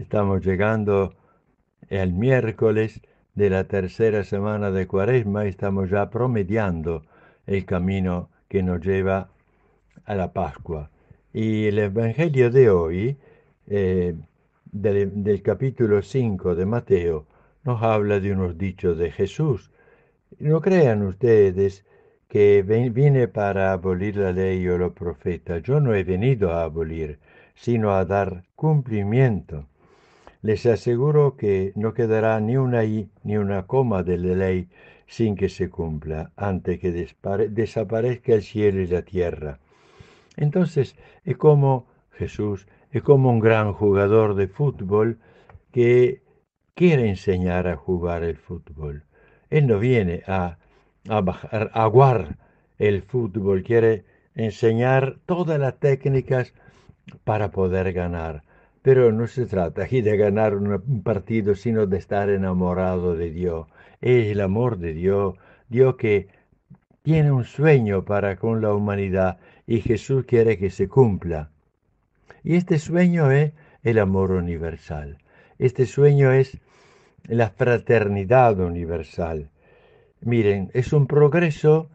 Estamos llegando al miércoles de la tercera semana de Cuaresma y estamos ya promediando el camino que nos lleva a la Pascua. Y el Evangelio de hoy, eh, del, del capítulo 5 de Mateo, nos habla de unos dichos de Jesús. No crean ustedes que vine para abolir la ley o los profetas. Yo no he venido a abolir, sino a dar cumplimiento. Les aseguro que no quedará ni una i ni una coma de la ley sin que se cumpla, antes que desaparezca el cielo y la tierra. Entonces, es como Jesús, es como un gran jugador de fútbol que quiere enseñar a jugar el fútbol. Él no viene a, a aguar el fútbol, quiere enseñar todas las técnicas para poder ganar. Pero no se trata aquí de ganar un partido, sino de estar enamorado de Dios. Es el amor de Dios, Dios que tiene un sueño para con la humanidad y Jesús quiere que se cumpla. Y este sueño es el amor universal. Este sueño es la fraternidad universal. Miren, es un progreso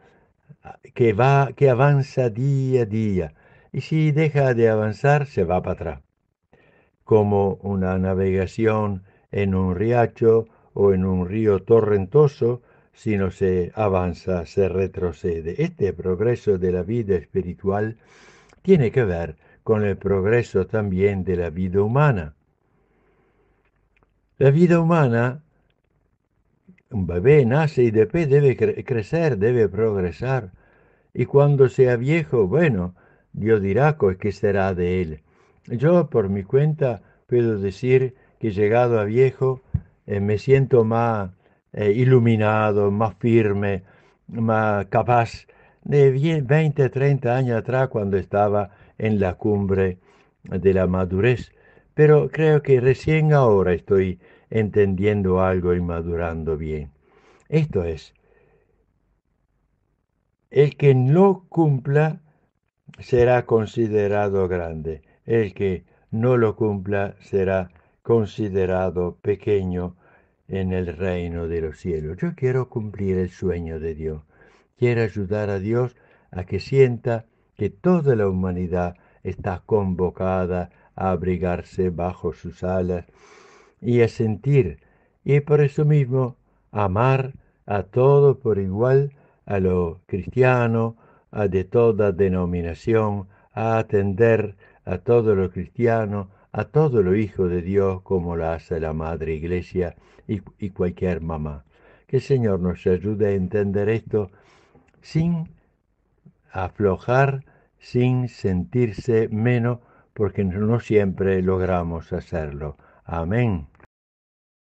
que va que avanza día a día y si deja de avanzar se va para atrás como una navegación en un riacho o en un río torrentoso, si no se avanza, se retrocede. Este progreso de la vida espiritual tiene que ver con el progreso también de la vida humana. La vida humana, un bebé nace y después debe crecer, debe progresar. Y cuando sea viejo, bueno, Dios dirá pues, qué será de él. Yo por mi cuenta puedo decir que llegado a viejo eh, me siento más eh, iluminado, más firme, más capaz de 20, 30 años atrás cuando estaba en la cumbre de la madurez. Pero creo que recién ahora estoy entendiendo algo y madurando bien. Esto es, el que no cumpla será considerado grande. El que no lo cumpla será considerado pequeño en el reino de los cielos. Yo quiero cumplir el sueño de Dios. Quiero ayudar a Dios a que sienta que toda la humanidad está convocada a abrigarse bajo sus alas y a sentir y por eso mismo amar a todo por igual, a lo cristiano, a de toda denominación, a atender a todo lo cristiano, a todo lo hijo de Dios, como la hace la Madre Iglesia y, y cualquier mamá. Que el Señor nos ayude a entender esto sin aflojar, sin sentirse menos, porque no siempre logramos hacerlo. Amén.